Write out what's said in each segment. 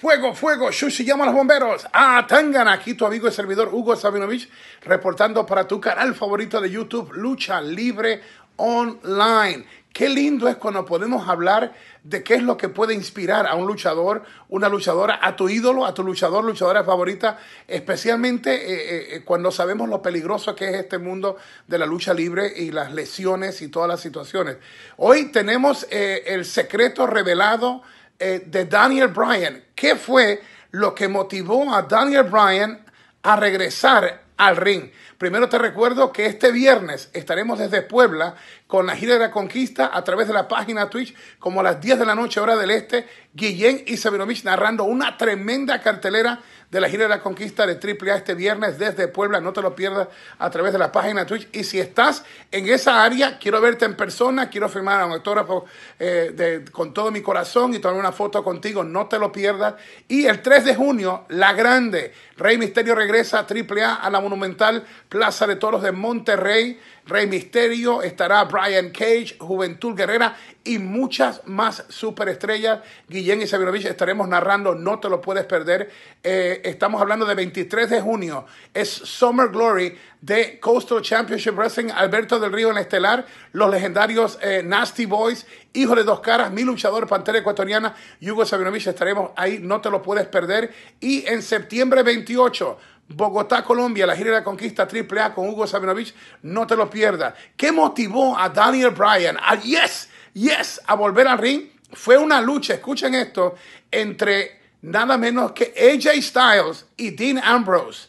Fuego, fuego, Shushi llama a los bomberos. ¡Ah, tangan! aquí tu amigo y servidor Hugo Sabinovich reportando para tu canal favorito de YouTube, Lucha Libre Online. Qué lindo es cuando podemos hablar de qué es lo que puede inspirar a un luchador, una luchadora, a tu ídolo, a tu luchador, luchadora favorita, especialmente eh, eh, eh, cuando sabemos lo peligroso que es este mundo de la lucha libre y las lesiones y todas las situaciones. Hoy tenemos el secreto revelado eh, de Daniel Bryan. ¿Qué fue lo que motivó a Daniel Bryan a regresar al ring. Primero te recuerdo que este viernes estaremos desde Puebla con la gira de la conquista a través de la página Twitch como a las 10 de la noche hora del este. Guillén y Sabinovich narrando una tremenda cartelera de la gira de la conquista de AAA este viernes desde Puebla. No te lo pierdas a través de la página Twitch. Y si estás en esa área, quiero verte en persona, quiero firmar a un autógrafo eh, con todo mi corazón y tomar una foto contigo. No te lo pierdas. Y el 3 de junio, la grande. Rey Misterio regresa a AAA a la Monumental, Plaza de Toros de Monterrey, Rey Misterio, estará Brian Cage, Juventud Guerrera y muchas más superestrellas. Guillén y Sabinovich estaremos narrando, no te lo puedes perder. Eh, estamos hablando de 23 de junio, es Summer Glory de Coastal Championship Wrestling, Alberto del Río en Estelar, los legendarios eh, Nasty Boys, Hijo de Dos Caras, Mi Luchador, Pantera Ecuatoriana, Hugo Sabinovich, estaremos ahí, no te lo puedes perder. Y en septiembre 28, Bogotá, Colombia, la gira de la conquista triple A con Hugo Sabinovich, no te lo pierdas. ¿Qué motivó a Daniel Bryan a yes, yes, a volver al ring? Fue una lucha, escuchen esto, entre nada menos que AJ Styles y Dean Ambrose.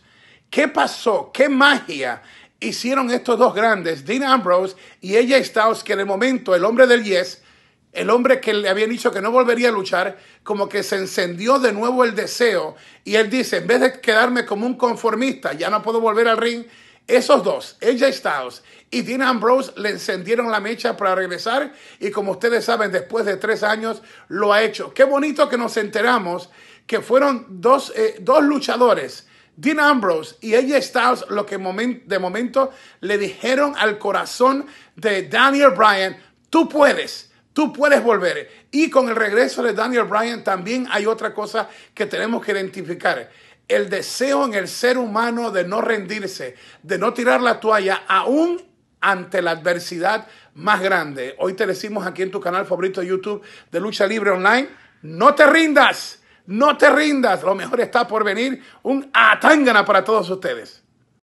¿Qué pasó? ¿Qué magia hicieron estos dos grandes, Dean Ambrose y AJ Styles, que en el momento el hombre del yes el hombre que le había dicho que no volvería a luchar, como que se encendió de nuevo el deseo y él dice, en vez de quedarme como un conformista, ya no puedo volver al ring, esos dos, ella Styles y Dean Ambrose, le encendieron la mecha para regresar y como ustedes saben, después de tres años lo ha hecho. Qué bonito que nos enteramos que fueron dos, eh, luchadores. Dean Ambrose y ella Styles lo que de momento le dijeron al corazón de Daniel Bryan, tú puedes, Tú puedes volver. Y con el regreso de Daniel Bryan también hay otra cosa que tenemos que identificar. El deseo en el ser humano de no rendirse, de no tirar la toalla, aún ante la adversidad más grande. Hoy te decimos aquí en tu canal favorito de YouTube de Lucha Libre Online, no te rindas, no te rindas, lo mejor está por venir, un atangana para todos ustedes.